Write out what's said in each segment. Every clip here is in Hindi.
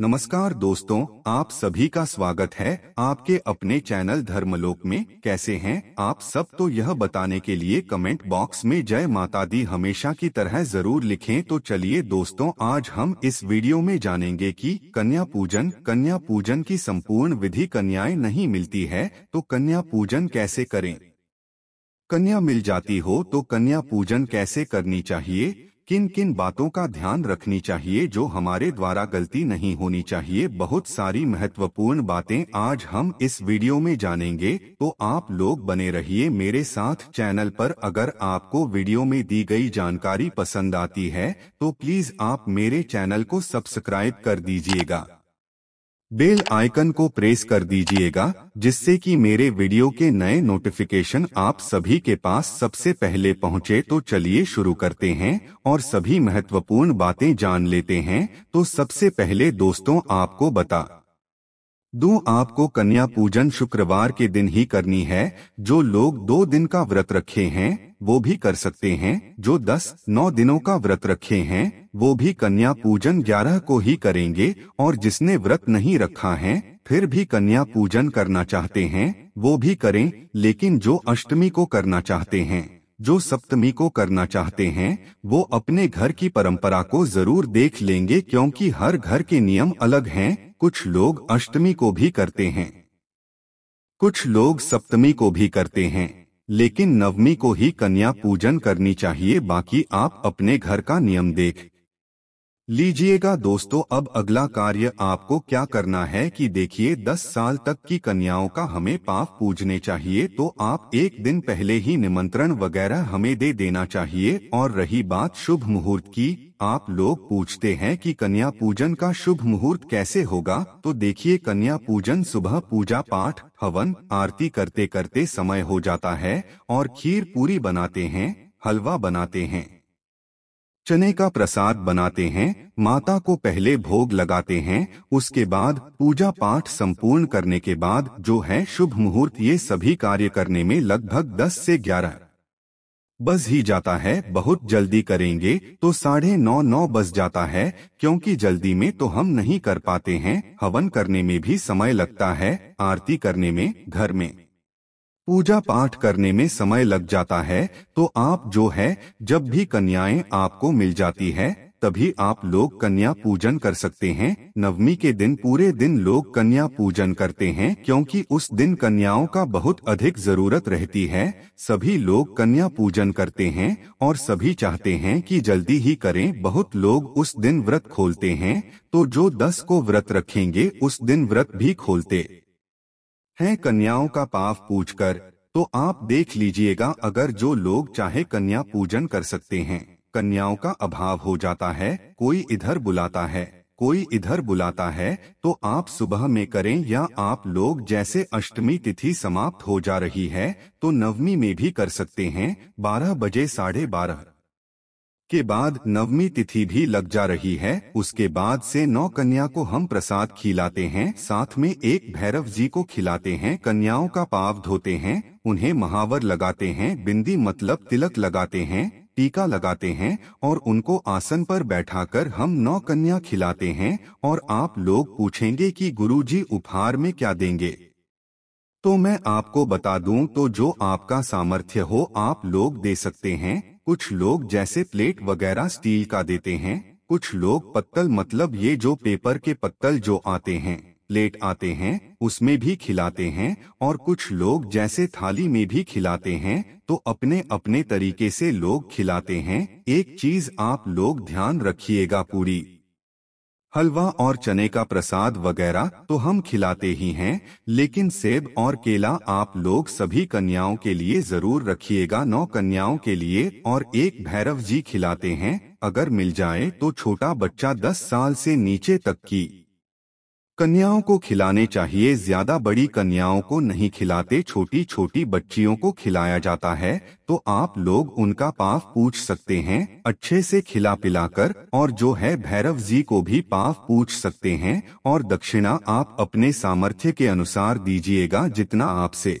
नमस्कार दोस्तों आप सभी का स्वागत है आपके अपने चैनल धर्मलोक में कैसे हैं आप सब तो यह बताने के लिए कमेंट बॉक्स में जय माता दी हमेशा की तरह जरूर लिखें तो चलिए दोस्तों आज हम इस वीडियो में जानेंगे कि कन्या पूजन कन्या पूजन की संपूर्ण विधि कन्याएं नहीं मिलती है तो कन्या पूजन कैसे करें कन्या मिल जाती हो तो कन्या पूजन कैसे करनी चाहिए किन किन बातों का ध्यान रखनी चाहिए जो हमारे द्वारा गलती नहीं होनी चाहिए बहुत सारी महत्वपूर्ण बातें आज हम इस वीडियो में जानेंगे तो आप लोग बने रहिए मेरे साथ चैनल पर अगर आपको वीडियो में दी गई जानकारी पसंद आती है तो प्लीज आप मेरे चैनल को सब्सक्राइब कर दीजिएगा बेल आइकन को प्रेस कर दीजिएगा जिससे कि मेरे वीडियो के नए नोटिफिकेशन आप सभी के पास सबसे पहले पहुंचे तो चलिए शुरू करते हैं और सभी महत्वपूर्ण बातें जान लेते हैं तो सबसे पहले दोस्तों आपको बता दो आपको कन्या पूजन शुक्रवार के दिन ही करनी है जो लोग दो दिन का व्रत रखे हैं वो भी कर सकते हैं जो दस नौ दिनों का व्रत रखे हैं वो भी कन्या पूजन ग्यारह को ही करेंगे और जिसने व्रत नहीं रखा है फिर भी कन्या पूजन करना चाहते हैं वो भी करें लेकिन जो अष्टमी को करना चाहते हैं जो सप्तमी को करना चाहते हैं वो अपने घर की परंपरा को जरूर देख लेंगे क्योंकि हर घर के नियम अलग हैं कुछ लोग अष्टमी को भी करते हैं कुछ लोग सप्तमी को भी करते हैं लेकिन नवमी को ही कन्या पूजन करनी चाहिए बाकी आप अपने घर का नियम देख लीजिएगा दोस्तों अब अगला कार्य आपको क्या करना है कि देखिए 10 साल तक की कन्याओं का हमें पाप पूजने चाहिए तो आप एक दिन पहले ही निमंत्रण वगैरह हमें दे देना चाहिए और रही बात शुभ मुहूर्त की आप लोग पूछते हैं कि कन्या पूजन का शुभ मुहूर्त कैसे होगा तो देखिए कन्या पूजन सुबह पूजा पाठ हवन आरती करते करते समय हो जाता है और खीर पूरी बनाते हैं हलवा बनाते हैं चने का प्रसाद बनाते हैं माता को पहले भोग लगाते हैं उसके बाद पूजा पाठ संपूर्ण करने के बाद जो है शुभ मुहूर्त ये सभी कार्य करने में लगभग 10 से 11 बज ही जाता है बहुत जल्दी करेंगे तो साढ़े नौ नौ बज जाता है क्योंकि जल्दी में तो हम नहीं कर पाते हैं हवन करने में भी समय लगता है आरती करने में घर में पूजा पाठ करने में समय लग जाता है तो आप जो है जब भी कन्याएं आपको मिल जाती है तभी आप लोग कन्या पूजन कर सकते हैं नवमी के दिन पूरे दिन लोग कन्या पूजन करते हैं क्योंकि उस दिन कन्याओं का बहुत अधिक जरूरत रहती है सभी लोग कन्या पूजन करते हैं और सभी चाहते हैं कि जल्दी ही करें बहुत लोग उस दिन व्रत खोलते हैं तो जो दस को व्रत रखेंगे उस दिन व्रत भी खोलते हैं कन्याओं का पाप पूछकर तो आप देख लीजिएगा अगर जो लोग चाहे कन्या पूजन कर सकते हैं कन्याओं का अभाव हो जाता है कोई इधर बुलाता है कोई इधर बुलाता है तो आप सुबह में करें या आप लोग जैसे अष्टमी तिथि समाप्त हो जा रही है तो नवमी में भी कर सकते हैं बारह बजे साढ़े बारह के बाद नवमी तिथि भी लग जा रही है उसके बाद से नौ कन्या को हम प्रसाद खिलाते हैं साथ में एक भैरव जी को खिलाते हैं कन्याओं का पाव धोते हैं उन्हें महावर लगाते हैं बिंदी मतलब तिलक लगाते हैं टीका लगाते हैं और उनको आसन पर बैठाकर हम नौ कन्या खिलाते हैं और आप लोग पूछेंगे कि गुरुजी उपहार में क्या देंगे तो मैं आपको बता दूं तो जो आपका सामर्थ्य हो आप लोग दे सकते हैं कुछ लोग जैसे प्लेट वगैरह स्टील का देते हैं कुछ लोग पत्तल मतलब ये जो पेपर के पत्तल जो आते हैं प्लेट आते हैं उसमें भी खिलाते हैं और कुछ लोग जैसे थाली में भी खिलाते हैं तो अपने अपने तरीके से लोग खिलाते हैं एक चीज आप लोग ध्यान रखिएगा पूरी हलवा और चने का प्रसाद वगैरह तो हम खिलाते ही हैं लेकिन सेब और केला आप लोग सभी कन्याओं के लिए जरूर रखिएगा नौ कन्याओं के लिए और एक भैरव जी खिलाते हैं अगर मिल जाए तो छोटा बच्चा 10 साल से नीचे तक की कन्याओं को खिलाने चाहिए ज्यादा बड़ी कन्याओं को नहीं खिलाते छोटी छोटी बच्चियों को खिलाया जाता है तो आप लोग उनका पाप पूछ सकते हैं अच्छे से खिला पिलाकर और जो है भैरव जी को भी पाप पूछ सकते हैं और दक्षिणा आप अपने सामर्थ्य के अनुसार दीजिएगा जितना आपसे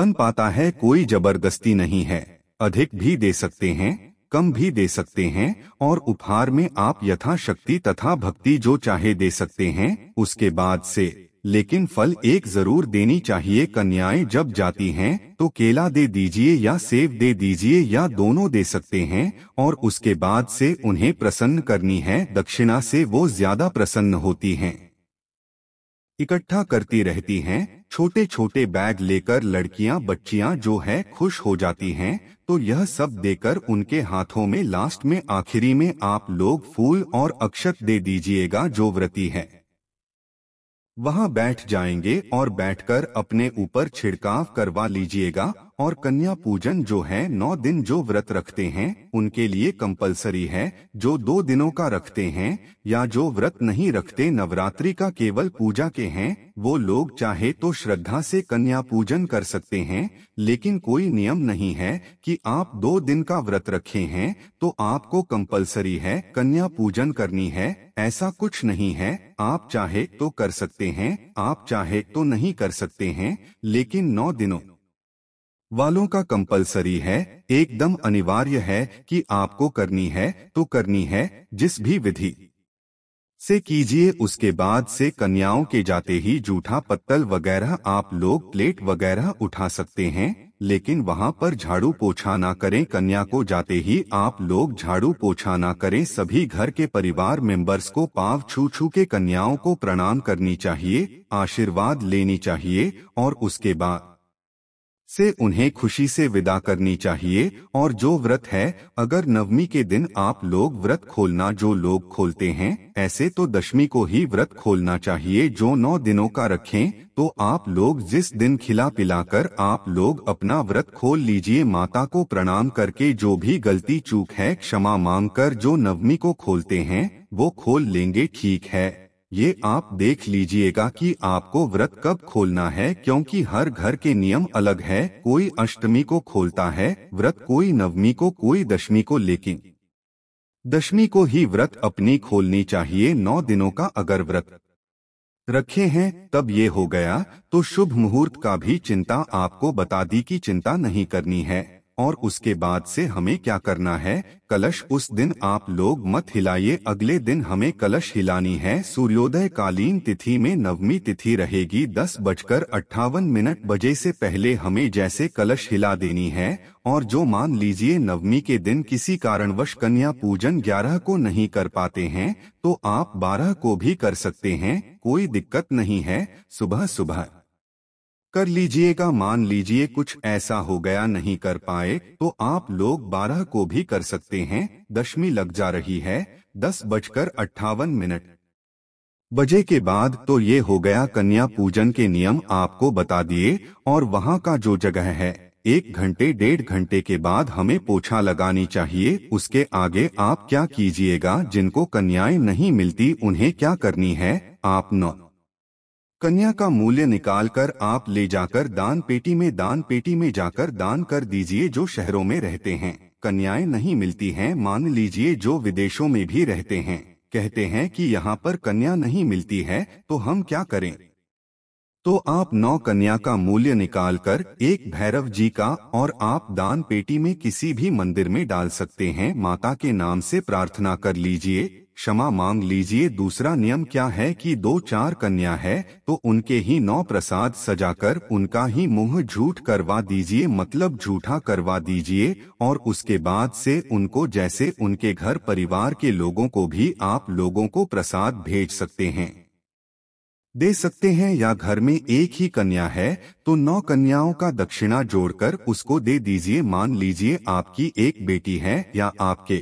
बन पाता है कोई जबरदस्ती नहीं है अधिक भी दे सकते हैं कम भी दे सकते हैं और उपहार में आप यथाशक्ति तथा भक्ति जो चाहे दे सकते हैं उसके बाद से लेकिन फल एक जरूर देनी चाहिए कन्याएं जब जाती हैं तो केला दे दीजिए या सेब दे दीजिए या दोनों दे सकते हैं और उसके बाद से उन्हें प्रसन्न करनी है दक्षिणा से वो ज्यादा प्रसन्न होती हैं इकट्ठा करती रहती हैं छोटे छोटे बैग लेकर लड़कियां बच्चियां जो है खुश हो जाती हैं तो यह सब देकर उनके हाथों में लास्ट में आखिरी में आप लोग फूल और अक्षत दे दीजिएगा जो व्रती है वहां बैठ जाएंगे और बैठकर अपने ऊपर छिड़काव करवा लीजिएगा और कन्या पूजन जो है नौ दिन जो व्रत रखते हैं उनके लिए कंपलसरी है जो दो दिनों का रखते हैं या जो व्रत नहीं रखते नवरात्रि का केवल पूजा के हैं वो लोग चाहे तो श्रद्धा से कन्या पूजन कर सकते हैं लेकिन कोई नियम नहीं है कि आप दो दिन का व्रत रखे हैं तो आपको कंपलसरी है कन्या पूजन करनी है ऐसा कुछ नहीं है आप चाहे तो कर सकते हैं आप चाहे तो नहीं कर सकते हैं लेकिन नौ दिनों वालों का कंपलसरी है एकदम अनिवार्य है कि आपको करनी है तो करनी है जिस भी विधि से कीजिए उसके बाद से कन्याओं के जाते ही जूठा पत्तल वगैरह आप लोग प्लेट वगैरह उठा सकते हैं लेकिन वहाँ पर झाड़ू पोछा ना करें कन्या को जाते ही आप लोग झाड़ू पोछा ना करें सभी घर के परिवार मेंबर्स को पाव छू छू के कन्याओं को प्रणाम करनी चाहिए आशीर्वाद लेनी चाहिए और उसके बाद से उन्हें खुशी से विदा करनी चाहिए और जो व्रत है अगर नवमी के दिन आप लोग व्रत खोलना जो लोग खोलते हैं ऐसे तो दशमी को ही व्रत खोलना चाहिए जो नौ दिनों का रखें तो आप लोग जिस दिन खिला पिलाकर आप लोग अपना व्रत खोल लीजिए माता को प्रणाम करके जो भी गलती चूक है क्षमा मांग कर जो नवमी को खोलते हैं वो खोल लेंगे ठीक है ये आप देख लीजिएगा कि आपको व्रत कब खोलना है क्योंकि हर घर के नियम अलग है कोई अष्टमी को खोलता है व्रत कोई नवमी को कोई दशमी को लेकिन दशमी को ही व्रत अपनी खोलनी चाहिए नौ दिनों का अगर व्रत रखे हैं तब ये हो गया तो शुभ मुहूर्त का भी चिंता आपको बता दी कि चिंता नहीं करनी है और उसके बाद से हमें क्या करना है कलश उस दिन आप लोग मत हिलाइए अगले दिन हमें कलश हिलानी है सूर्योदय कालीन तिथि में नवमी तिथि रहेगी दस बजकर अठावन मिनट बजे से पहले हमें जैसे कलश हिला देनी है और जो मान लीजिए नवमी के दिन किसी कारणवश कन्या पूजन ग्यारह को नहीं कर पाते हैं तो आप बारह को भी कर सकते हैं कोई दिक्कत नहीं है सुबह सुबह कर लीजिएगा मान लीजिए कुछ ऐसा हो गया नहीं कर पाए तो आप लोग बारह को भी कर सकते हैं दशमी लग जा रही है दस बजकर अट्ठावन मिनट बजे के बाद तो ये हो गया कन्या पूजन के नियम आपको बता दिए और वहाँ का जो जगह है एक घंटे डेढ़ घंटे के बाद हमें पोछा लगानी चाहिए उसके आगे आप क्या कीजिएगा जिनको कन्याएं नहीं मिलती उन्हें क्या करनी है आप नौ कन्या का मूल्य निकालकर आप ले जाकर दान पेटी में दान पेटी में जाकर दान कर दीजिए जो शहरों में रहते हैं कन्याएं नहीं मिलती हैं मान लीजिए जो विदेशों में भी रहते हैं कहते हैं कि यहाँ पर कन्या नहीं मिलती है तो हम क्या करें तो आप नौ कन्या का मूल्य निकालकर एक भैरव जी का और आप दान पेटी में किसी भी मंदिर में डाल सकते हैं माता के नाम से प्रार्थना कर लीजिए क्षमा मांग लीजिए दूसरा नियम क्या है कि दो चार कन्या है तो उनके ही नौ प्रसाद सजाकर उनका ही मुंह झूठ करवा दीजिए मतलब झूठा करवा दीजिए और उसके बाद से उनको जैसे उनके घर परिवार के लोगों को भी आप लोगों को प्रसाद भेज सकते हैं दे सकते हैं या घर में एक ही कन्या है तो नौ कन्याओं का दक्षिणा जोड़कर उसको दे दीजिए मान लीजिए आपकी एक बेटी है या आपके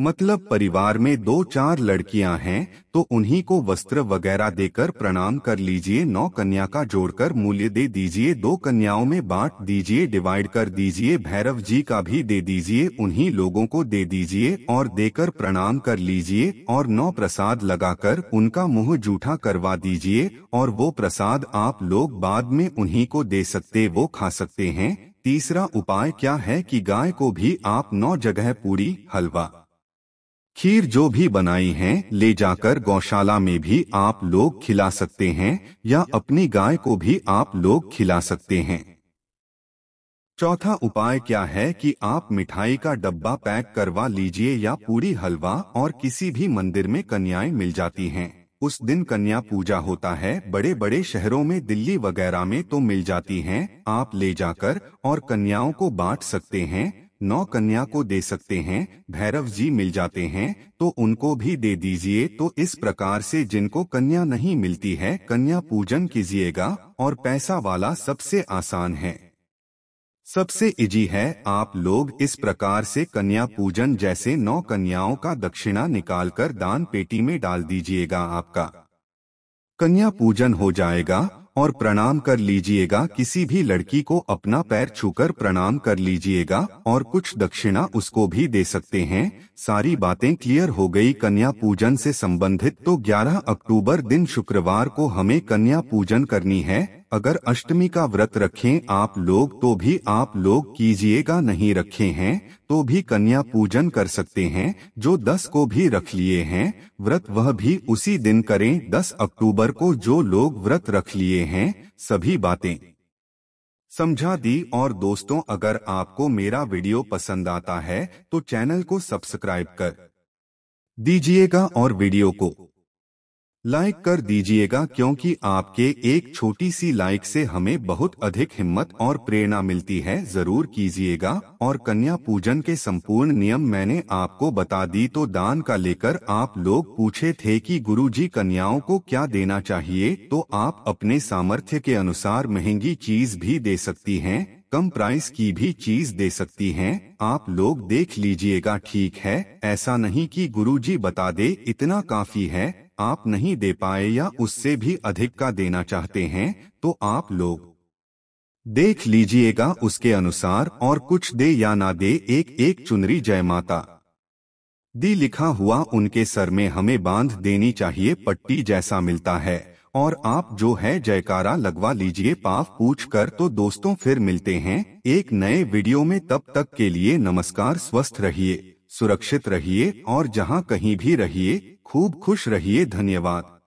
मतलब परिवार में दो चार लड़कियां हैं तो उन्हीं को वस्त्र वगैरह देकर प्रणाम कर लीजिए नौ कन्या का जोड़कर मूल्य दे दीजिए दो कन्याओं में बांट दीजिए डिवाइड कर दीजिए भैरव जी का भी दे दीजिए उन्हीं लोगों को दे दीजिए और देकर प्रणाम कर लीजिए और नौ प्रसाद लगाकर उनका मुंह जूठा करवा दीजिए और वो प्रसाद आप लोग बाद में उन्हीं को दे सकते वो खा सकते हैं तीसरा उपाय क्या है की गाय को भी आप नौ जगह पूरी हलवा खीर जो भी बनाई हैं ले जाकर गौशाला में भी आप लोग खिला सकते हैं या अपनी गाय को भी आप लोग खिला सकते हैं चौथा उपाय क्या है कि आप मिठाई का डब्बा पैक करवा लीजिए या पूरी हलवा और किसी भी मंदिर में कन्याएं मिल जाती हैं उस दिन कन्या पूजा होता है बड़े बड़े शहरों में दिल्ली वगैरह में तो मिल जाती हैं आप ले जाकर और कन्याओं को बांट सकते हैं नौ कन्या को दे सकते हैं भैरव जी मिल जाते हैं तो उनको भी दे दीजिए तो इस प्रकार से जिनको कन्या नहीं मिलती है कन्या पूजन कीजिएगा और पैसा वाला सबसे आसान है सबसे इजी है आप लोग इस प्रकार से कन्या पूजन जैसे नौ कन्याओं का दक्षिणा निकालकर दान पेटी में डाल दीजिएगा आपका कन्या पूजन हो जाएगा और प्रणाम कर लीजिएगा किसी भी लड़की को अपना पैर छूकर प्रणाम कर लीजिएगा और कुछ दक्षिणा उसको भी दे सकते हैं सारी बातें क्लियर हो गई कन्या पूजन से संबंधित तो 11 अक्टूबर दिन शुक्रवार को हमें कन्या पूजन करनी है अगर अष्टमी का व्रत रखें आप लोग तो भी आप लोग कीजिएगा नहीं रखे हैं तो भी कन्या पूजन कर सकते हैं जो दस को भी रख लिए हैं व्रत वह भी उसी दिन करें दस अक्टूबर को जो लोग व्रत रख लिए हैं सभी बातें समझा दी और दोस्तों अगर आपको मेरा वीडियो पसंद आता है तो चैनल को सब्सक्राइब कर दीजिएगा और वीडियो को लाइक कर दीजिएगा क्योंकि आपके एक छोटी सी लाइक से हमें बहुत अधिक हिम्मत और प्रेरणा मिलती है जरूर कीजिएगा और कन्या पूजन के संपूर्ण नियम मैंने आपको बता दी तो दान का लेकर आप लोग पूछे थे कि गुरुजी कन्याओं को क्या देना चाहिए तो आप अपने सामर्थ्य के अनुसार महंगी चीज भी दे सकती हैं कम प्राइस की भी चीज दे सकती हैं आप लोग देख लीजिएगा ठीक है ऐसा नहीं कि गुरुजी बता दे इतना काफी है आप नहीं दे पाए या उससे भी अधिक का देना चाहते हैं तो आप लोग देख लीजिएगा उसके अनुसार और कुछ दे या ना दे एक एक चुनरी जय माता दी लिखा हुआ उनके सर में हमें बांध देनी चाहिए पट्टी जैसा मिलता है और आप जो है जयकारा लगवा लीजिए पाप पूछ कर तो दोस्तों फिर मिलते हैं एक नए वीडियो में तब तक के लिए नमस्कार स्वस्थ रहिए सुरक्षित रहिए और जहां कहीं भी रहिए खूब खुश रहिए धन्यवाद